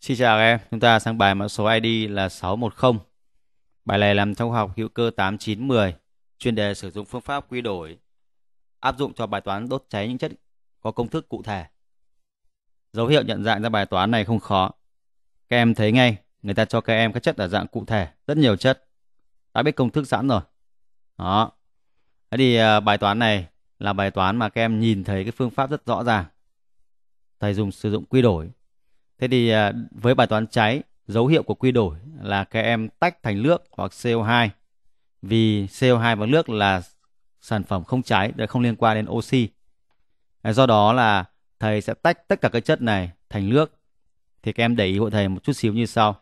Xin chào các em, chúng ta sang bài mã số ID là 610. Bài này làm trong học hữu cơ 8910, chuyên đề sử dụng phương pháp quy đổi áp dụng cho bài toán đốt cháy những chất có công thức cụ thể. Dấu hiệu nhận dạng ra bài toán này không khó. Các em thấy ngay, người ta cho các em các chất ở dạng cụ thể, rất nhiều chất. Đã biết công thức sẵn rồi. Đó. Thế thì à, bài toán này là bài toán mà các em nhìn thấy cái phương pháp rất rõ ràng. Thầy dùng sử dụng quy đổi Thế thì à, với bài toán cháy, dấu hiệu của quy đổi là các em tách thành nước hoặc CO2. Vì CO2 và nước là sản phẩm không cháy, không liên quan đến oxy. À, do đó là thầy sẽ tách tất cả các chất này thành nước. Thì các em để ý của thầy một chút xíu như sau.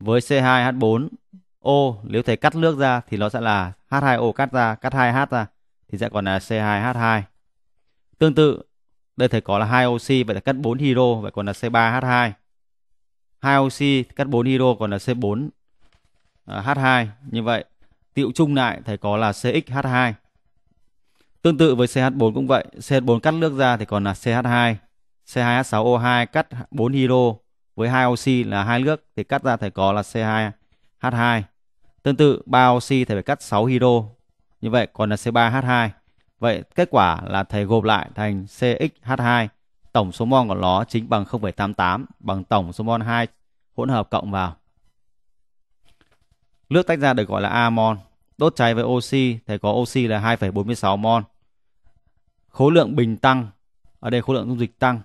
Với C2H4O, nếu thầy cắt nước ra thì nó sẽ là H2O cắt ra, cắt 2H ra thì sẽ còn là C2H2. Tương tự đây thầy có là hai oxy vậy là cắt 4 hydro vậy còn là C3H2. hai oxy cắt 4 hydro còn là C4 à, H2. Như vậy tiệu chung lại thầy có là CXH2. Tương tự với CH4 cũng vậy, CH4 cắt nước ra thì còn là CH2, C2H6O2 cắt 4 hydro với hai oxy là hai nước thì cắt ra thầy có là C2H2. Tương tự 3 oxy thầy phải cắt 6 hydro. Như vậy còn là C3H2. Vậy kết quả là thầy gộp lại thành CXH2, tổng số mol của nó chính bằng 0,88 bằng tổng số mol 2 hỗn hợp cộng vào. Nước tách ra được gọi là amon, đốt cháy với oxy, thầy có oxy là 2,46 mol. Khối lượng bình tăng, ở đây khối lượng dung dịch tăng.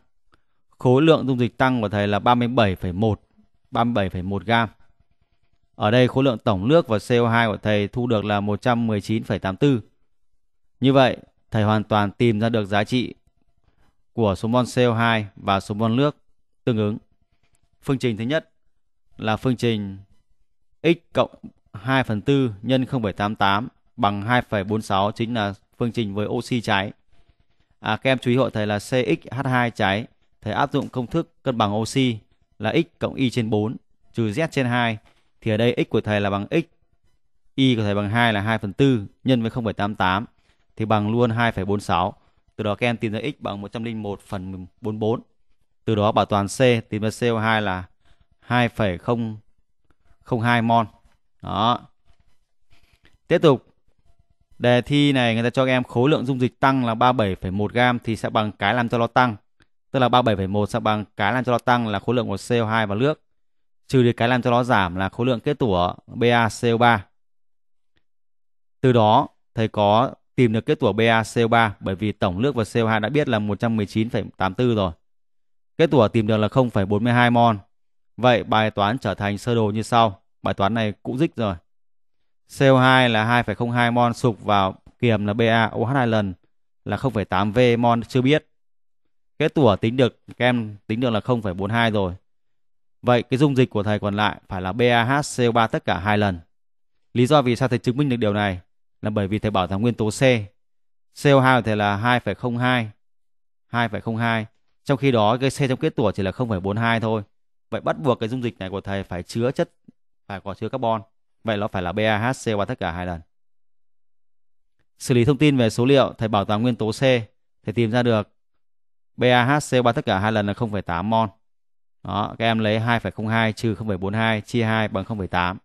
Khối lượng dung dịch tăng của thầy là 37,1 37,1 gam. Ở đây khối lượng tổng nước và CO2 của thầy thu được là 119,84 như vậy, thầy hoàn toàn tìm ra được giá trị của số mol CO2 và số mol nước tương ứng. Phương trình thứ nhất là phương trình x cộng 2 phần 4 nhân 0,88 bằng 2,46 chính là phương trình với oxy cháy. À, các em chú ý hộ thầy là CXH2 cháy. Thầy áp dụng công thức cân bằng oxy là x cộng y trên 4 trừ z trên 2. Thì ở đây x của thầy là bằng x, y của thầy bằng 2 là 2 phần 4 nhân với 0,88 thì bằng luôn 2,46. Từ đó các em tìm ra x bằng 101 phần 44. Từ đó bảo toàn C tìm ra CO2 là 2,002 mol. Đó. Tiếp tục. Đề thi này người ta cho các em khối lượng dung dịch tăng là 37,1 gam thì sẽ bằng cái làm cho nó tăng. Tức là 37,1 sẽ bằng cái làm cho nó tăng là khối lượng của CO2 và nước. Trừ đi cái làm cho nó giảm là khối lượng kết tủa BaCO3. Từ đó thầy có tìm được cái tuổi BaCO3 bởi vì tổng nước và CO2 đã biết là 119,84 rồi. Kết tủa tìm được là 0,42 mol. Vậy bài toán trở thành sơ đồ như sau. Bài toán này cũ dích rồi. CO2 là 2,02 mol sụp vào kiềm là BaOH 2 lần là 0,8 V mol chưa biết. Kết tủa tính được các em tính được là 0,42 rồi. Vậy cái dung dịch của thầy còn lại phải là BaHCO3 tất cả hai lần. Lý do vì sao thầy chứng minh được điều này là bởi vì thầy bảo rằng nguyên tố C CO2 của thầy là 2,02 2,02 trong khi đó cái C trong kết tủa chỉ là 0,42 thôi vậy bắt buộc cái dung dịch này của thầy phải chứa chất phải có chứa carbon vậy nó phải là BAHC qua tất cả hai lần xử lý thông tin về số liệu thầy bảo toàn nguyên tố C thầy tìm ra được BAHC qua tất cả hai lần là 0,8 mol đó các em lấy 2,02 trừ 0,42 chia 2 bằng 0,8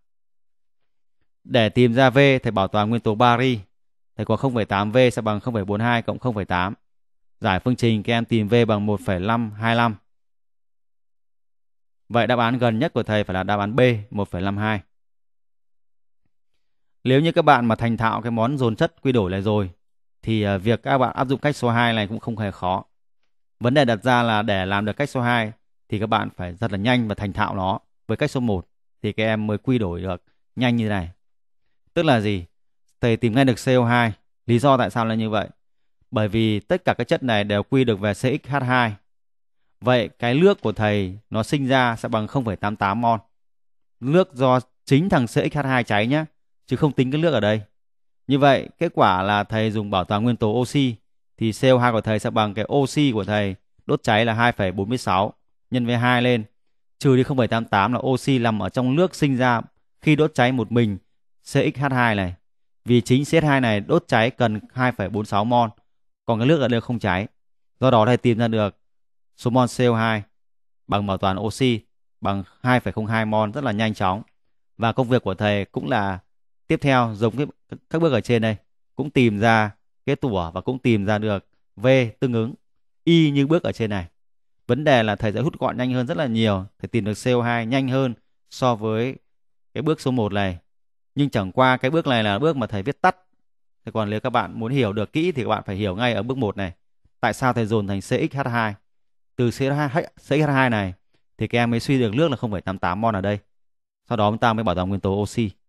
để tìm ra V, thầy bảo toàn nguyên tố Paris. Thầy có 0,8V sẽ bằng 0,42 cộng 0,8. Giải phương trình các em tìm V bằng 1,525. Vậy đáp án gần nhất của thầy phải là đáp án B, 1,52. Nếu như các bạn mà thành thạo cái món dồn chất quy đổi này rồi thì ờ, việc các bạn áp dụng cách số 2 này cũng không hề khó. Vấn đề đặt ra là để làm được cách số 2 thì các bạn phải rất là nhanh và thành thạo nó. Với cách số 1 thì các em mới quy đổi được nhanh như thế này. Tức là gì? Thầy tìm ngay được CO2. Lý do tại sao là như vậy? Bởi vì tất cả các chất này đều quy được về CXH2. Vậy cái nước của thầy nó sinh ra sẽ bằng 0,88 mol. Nước do chính thằng CXH2 cháy nhé, chứ không tính cái nước ở đây. Như vậy, kết quả là thầy dùng bảo toàn nguyên tố oxy thì CO2 của thầy sẽ bằng cái oxy của thầy đốt cháy là 2,46 nhân với 2 lên trừ đi 0,88 là oxy nằm ở trong nước sinh ra khi đốt cháy một mình CXH2 này. Vì chính CH2 này đốt cháy cần 2,46 mol, còn cái nước ở đây không cháy. Do đó thầy tìm ra được số mol CO2 bằng bảo toàn oxy bằng 2,02 mol rất là nhanh chóng. Và công việc của thầy cũng là tiếp theo giống cái, các bước ở trên đây, cũng tìm ra cái tủa và cũng tìm ra được V tương ứng y như bước ở trên này. Vấn đề là thầy sẽ hút gọn nhanh hơn rất là nhiều, thầy tìm được CO2 nhanh hơn so với cái bước số 1 này nhưng chẳng qua cái bước này là bước mà thầy viết tắt thế còn nếu các bạn muốn hiểu được kỹ thì các bạn phải hiểu ngay ở bước 1 này tại sao thầy dồn thành CXH2 từ CXH2 này thì các em mới suy được nước là 0,88 mol ở đây sau đó chúng ta mới bảo toàn nguyên tố oxy